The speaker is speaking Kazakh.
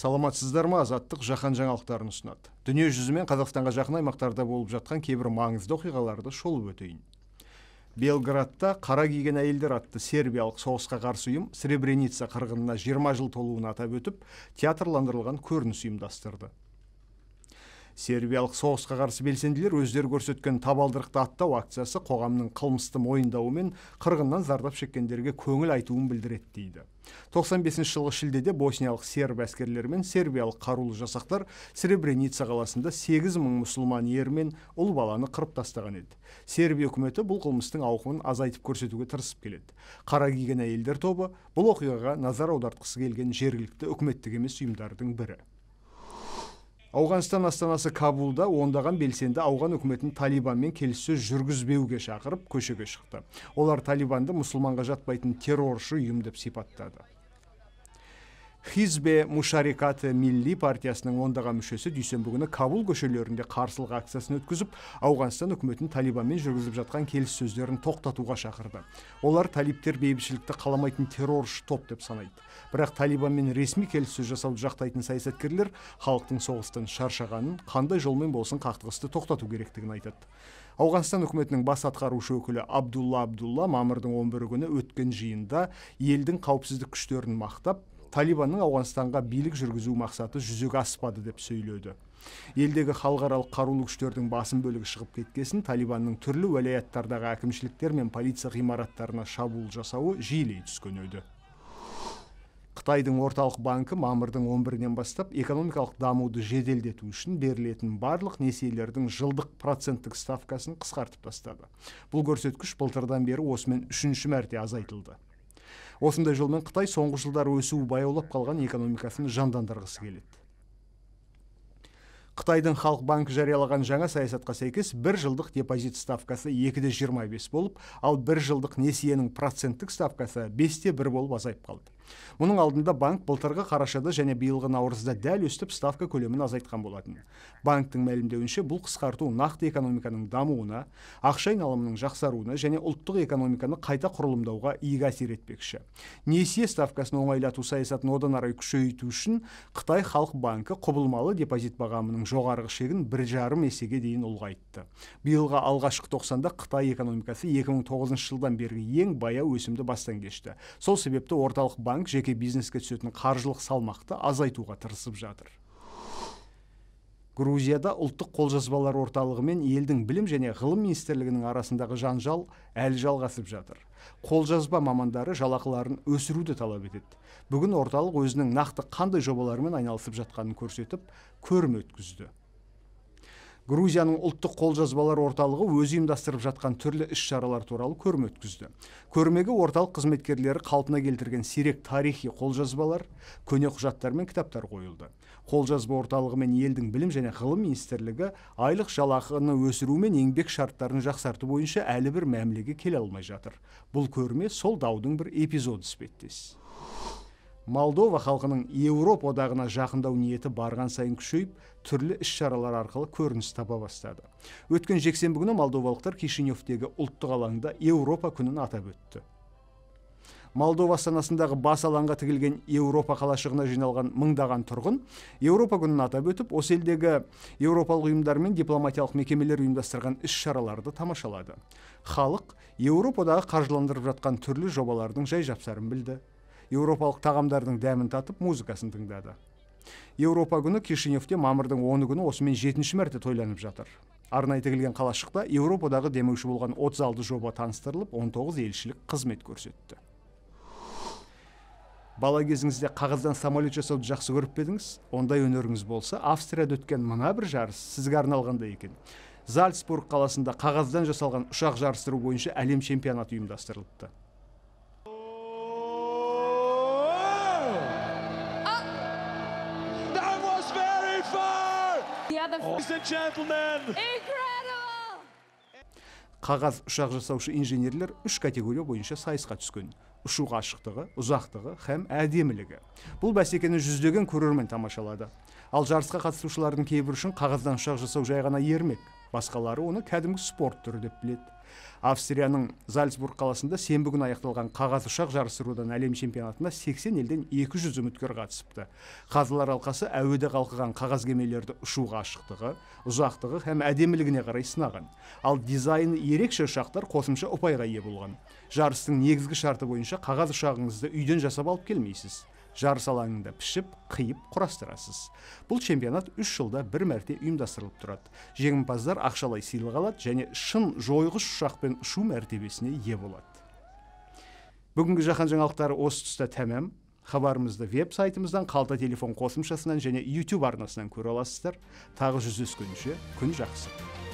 саламатсыздар ма азаттық жаһан жаңалықтарын ұсынады жүзі мен қазақстанға жақын аймақтарда болып жатқан кейбір маңызды оқиғаларды шолып өтейін белградта қара киген әйелдер атты сербиялық соғысқа қарсы ұйым сребреница қырғынына 20 жыл толуын атап өтіп театрландырылған көрініс ұйымдастырды сербиялық соғысқа қарсы белсенділер өздері көрсеткен табалдырықты аттау акциясы қоғамның қылмысты мойындауы мен қырғыннан зардап шеккендерге көңіл айтуын білдіреді дейді 95 жылғы шілдеде босниялық серб әскерлері мен сербиялық қарулы жасақтар сребреница қаласында 8 мың мұсылман ер мен ұл баланы қырып тастаған еді сербия үкіметі бұл қылмыстың ауқымын азайтып көрсетуге тырысып келеді қара киген әйелдер тобы бұл оқиғаға назар аудартқысы келген жергілікті үкіметтік емес ұйымдардың бірі ауғанстан астанасы кабулда ондаған белсенді ауған үкіметін талибанмен келіссөз жүргізбеуге шақырып көшеге шықты олар талибанды мұсылманға жатпайтын терроршы ұйым деп сипаттады хизбе мушарикаты милли партиясының ондаған мүшесі дүйсенбі күні кабул көшелерінде қарсылық акциясын өткізіп ауғанстан үкіметін талибанмен жүргізіп жатқан келіссөздерін тоқтатуға шақырды олар талиптер бейбітшілікті қаламайтын терроршы топ деп санайды бірақ талибанмен ресми келіссөз жасауды жақтайтын саясаткерлер халықтың соғыстан шаршағанын қандай жолмен болсын қақтығысты тоқтату керектігін айтады ауғанстан үкіметінің бас атқарушы өкілі абдулла абдулла мамырдың 11 күні өткен жиында елдің қауіпсіздік күштерін мақтап талибанның ауғанстанға билік жүргізу мақсаты жүзеге аспады деп сөйледі елдегі халықаралық қарулы күштердің басым бөлігі шығып кеткесін талибанның түрлі уәлаяттардағы әкімшіліктер мен полиция ғимараттарына шабуыл жасауы жиілей түскен еді қытайдың орталық банкі мамырдың 11-нен бастап экономикалық дамуды жеделдету үшін берілетін барлық несиелердің жылдық проценттік ставкасын қысқартып тастады бұл көрсеткіш былтырдан бері осымен үшінші мәрте азайтылды осындай жолмен қытай соңғы жылдары өсуі баяулап қалған экономикасын жандандырғысы келеді қытайдың халық банкі жариялаған жаңа саясатқа сәйкес бір жылдық депозит ставкасы де жиырма бес болып ал бір жылдық несиенің проценттік ставкасы бесте бір болып азайып қалды мұның алдында банк былтырғы қарашада және биылғы наурызда дәл өстіп ставка көлемін азайтқан болатын банктің мәлімдеуінше бұл қысқарту нақты экономиканың дамуына ақша айналымының жақсаруына және ұлттық экономиканы қайта құрылымдауға игі әсер етпекші несие ставкасын оңайлату саясатын одан ары күшейту үшін қытай халық банкі құбылмалы депозит бағамының жоғарғы шегін бір жарым есеге дейін ұлғайтты биылғы алғашқы тоқсанда қытай экономикасы 2009 жылдан бергі ең баяу өсімді бастан кешті сол себепті орталық банк банк жеке бизнеске түсетін қаржылық салмақты азайтуға тырысып жатыр грузияда ұлттық қолжазбалар орталығы мен елдің білім және ғылым министрлігінің арасындағы жанжал әлі жалғасып жатыр қолжазба мамандары жалақыларын өсіруді талап етеді бүгін орталық өзінің нақты қандай жобалармен айналысып жатқанын көрсетіп көрме өткізді грузияның ұлттық қолжазбалар орталығы өзі ұйымдастырып жатқан түрлі іс шаралар туралы көрме өткізді көрмеге орталық қызметкерлері қалпына келтірген сирек тарихи қолжазбалар көне құжаттар мен кітаптар қойылды қолжазба орталығы мен елдің білім және ғылым министрлігі айлық жалақыны өсіру мен еңбек шарттарын жақсарту бойынша әлі бір мәмілеге келе алмай жатыр бұл көрме сол даудың бір эпизоды іспеттес молдова халқының еуропа одағына жақындау ниеті барған сайын күшейіп түрлі іс шаралар арқылы көрініс таба бастады өткен жексенбі күні молдовалықтар кишиневтегі ұлттық алаңда еуропа күнін атап өтті молдова астанасындағы бас алаңға тігілген еуропа қалашығына жиналған мыңдаған тұрғын еуропа күнін атап өтіп осы елдегі еуропалық ұйымдар мен дипломатиялық мекемелер ұйымдастырған іс шараларды тамашалады халық еуропадағы қаржыландырып жатқан түрлі жобалардың жай жапсарын білді еуропалық тағамдардың дәмін татып музыкасын тыңдады еуропа күні кишиневте мамырдың оны күні осымен жетінші мәрте тойланып жатыр арнайы тігілген қалашықта еуропадағы демеуші болған 36 жоба таныстырылып 19 елшілік қызмет көрсетті бала кезіңізде қағаздан самолет жасауды жақсы көріп пе едіңіз ондай өнеріңіз болса австрияда өткен мына бір жарыс сізге арналғандай екен зальцбург қаласында қағаздан жасалған ұшақ жарыстыру бойынша әлем чемпионаты ұйымдастырылыпты олимпиада қағаз ұшақ жасаушы инженерлер үш категория бойынша сайысқа түскен ұшу қашықтығы ұзақтығы һәм әдемілігі бұл бәсекені жүздеген көрермен тамашалады ал жарысқа қатысушылардың кейбірі үшін қағаздан ұшақ жасау жай ғана ермек басқалары оны кәдімгі спорт түрі деп біледі австрияның зальцбург қаласында сенбі күні аяқталған қағаз ұшақ жарыстырудан әлем чемпионатына 80 елден 200 үміткер қатысыпты қазылар алқасы әуеде қалқыған қағаз кемелерді ұшуға ашықтығы ұзақтығы һәм әдемілігіне қарай сынаған ал дизайны ерекше ұшақтар қосымша ұпайға ие болған жарыстың негізгі шарты бойынша қағаз ұшағыңызды үйден жасап алып келмейсіз жарыс алаңында пішіп қиып құрастырасыз бұл чемпионат үш жылда бір мәрте ұйымдастырылып тұрады жеңімпаздар ақшалай сыйлық алады және шын жойғыш ұшақпен ұшу мәртебесіне ие болады бүгінгі жаһан жаңалықтары осы тұста тәмам хабарымызды веб сайтымыздан қалта телефон қосымшасынан және YouTube арнасынан көре аласыздар тағы жүздескенше күн жақсы